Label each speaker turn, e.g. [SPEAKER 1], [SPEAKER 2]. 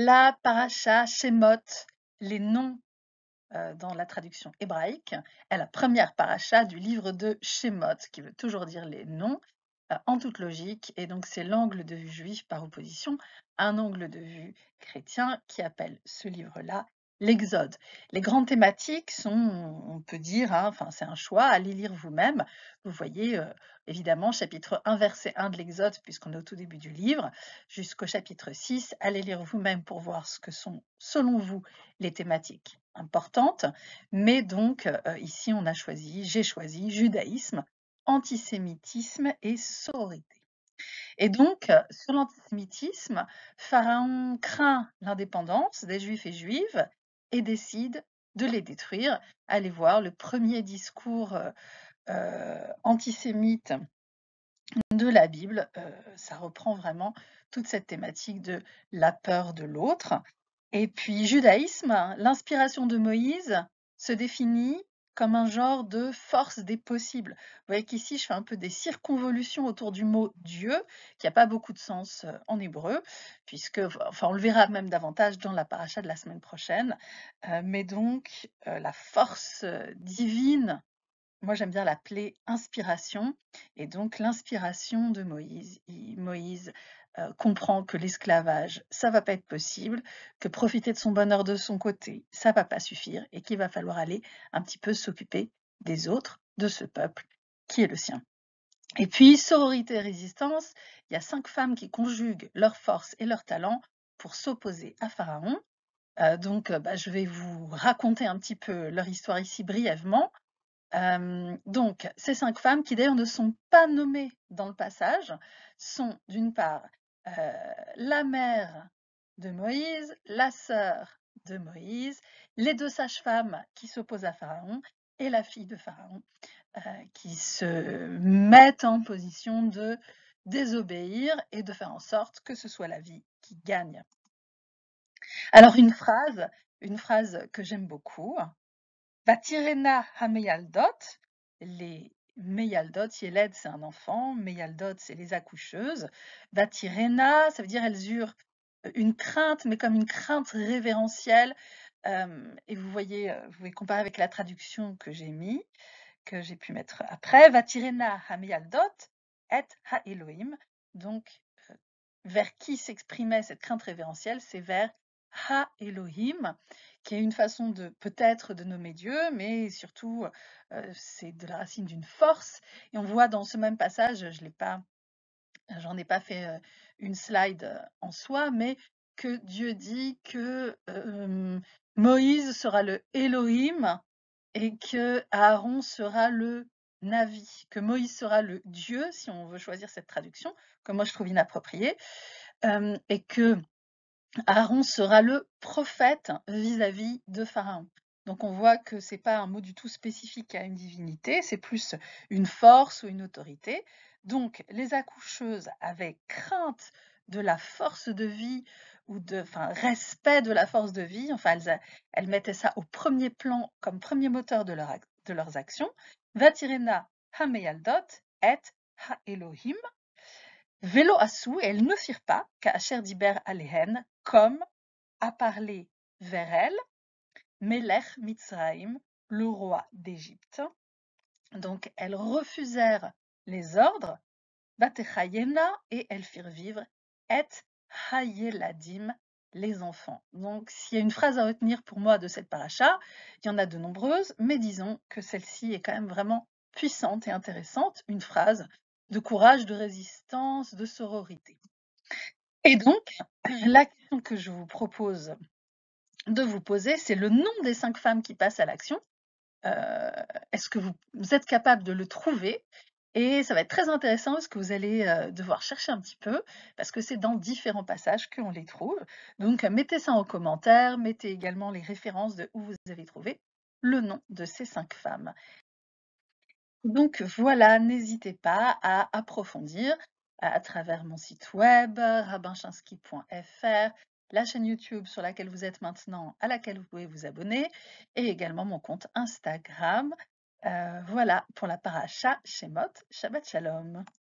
[SPEAKER 1] la paracha Shemot, les noms euh, dans la traduction hébraïque, est la première paracha du livre de Shemot, qui veut toujours dire les noms, euh, en toute logique, et donc c'est l'angle de vue juif par opposition à un angle de vue chrétien qui appelle ce livre-là l'Exode. Les grandes thématiques sont, on peut dire, hein, enfin c'est un choix, allez lire vous-même. Vous voyez euh, évidemment chapitre 1, verset 1 de l'Exode, puisqu'on est au tout début du livre, jusqu'au chapitre 6. Allez lire vous-même pour voir ce que sont, selon vous, les thématiques importantes. Mais donc, euh, ici, on a choisi, j'ai choisi judaïsme, antisémitisme et sororité. Et donc, euh, sur l'antisémitisme, Pharaon craint l'indépendance des juifs et juives et décide de les détruire. Allez voir le premier discours euh, euh, antisémite de la Bible. Euh, ça reprend vraiment toute cette thématique de la peur de l'autre. Et puis judaïsme, hein, l'inspiration de Moïse se définit comme un genre de force des possibles. Vous voyez qu'ici, je fais un peu des circonvolutions autour du mot Dieu, qui n'a pas beaucoup de sens euh, en hébreu, puisque, enfin, on le verra même davantage dans la paracha de la semaine prochaine. Euh, mais donc, euh, la force divine, moi j'aime bien l'appeler inspiration, et donc l'inspiration de Moïse. Moïse euh, comprend que l'esclavage, ça va pas être possible, que profiter de son bonheur de son côté, ça va pas suffire et qu'il va falloir aller un petit peu s'occuper des autres, de ce peuple qui est le sien. Et puis, sororité et résistance, il y a cinq femmes qui conjuguent leurs forces et leurs talents pour s'opposer à Pharaon. Euh, donc, euh, bah, je vais vous raconter un petit peu leur histoire ici brièvement. donc, ces cinq femmes, qui d'ailleurs ne sont pas nommées dans le passage, sont d'une part euh, la mère de Moïse, la sœur de Moïse, les deux sages-femmes qui s'opposent à Pharaon et la fille de Pharaon euh, qui se mettent en position de désobéir et de faire en sorte que ce soit la vie qui gagne. Alors une phrase, une phrase que j'aime beaucoup, Vatirena Hameyaldot, les Meyaldot, Yeled, c'est un enfant, Meyaldot, c'est les accoucheuses, Vatirena, ça veut dire elles eurent euh, une crainte, mais comme une crainte révérentielle. Euh, et vous voyez, euh, vous pouvez comparer avec la traduction que j'ai mis, que j'ai pu mettre après, Vatirena ha-Meyaldot et Ha Elohim. Donc, vers qui s'exprimait cette crainte révérentielle, c'est vers Ha Elohim, qui est une façon de peut-être de nommer Dieu, mais surtout euh, c'est de la racine d'une force. Et on voit dans ce même passage, je l'ai pas, ai pas fait euh, une slide euh, en soi, mais que Dieu dit que Moïse sera le Elohim et que Aaron sera le Navi, que Moïse sera le Dieu, si on veut choisir cette traduction, que moi je trouve inappropriée, et que Aaron sera le prophète vis-à-vis de Pharaon. Donc on voit que ce n'est pas un mot du tout spécifique à une divinité, c'est plus une force ou une autorité. Donc les accoucheuses avaient crainte de la force de vie ou de enfin, respect de la force de vie, enfin elles, elles mettaient ça au premier plan comme premier moteur de, de leurs actions. Vatirena hameyaldot et ha Elohim, vélo et elles ne firent pas, car Diber alehen, comme a parlé vers elle Melech Mitzraim, le roi d'Égypte. Donc elles refusèrent les ordres, Batechayena, et elles firent vivre Et Hayeladim, les enfants. Donc s'il y a une phrase à retenir pour moi de cette paracha, il y en a de nombreuses, mais disons que celle-ci est quand même vraiment puissante et intéressante, une phrase de courage, de résistance, de sororité. Et donc, la question que je vous propose de vous poser, c'est le nom des cinq femmes qui passent à l'action. Euh, est-ce que vous, êtes capable de le trouver Et ça va être très intéressant parce que vous allez euh, devoir chercher un petit peu, parce que c'est dans différents passages qu'on les trouve. Donc, mettez ça en commentaire, mettez également les références de où vous avez trouvé le nom de ces cinq femmes. Donc voilà, n'hésitez pas à approfondir à travers mon site web, rabinchinski.fr, la chaîne YouTube sur laquelle vous êtes maintenant, à laquelle vous pouvez vous abonner, et également mon compte Instagram. Euh, voilà pour la paracha Shemot. Shabbat Shalom.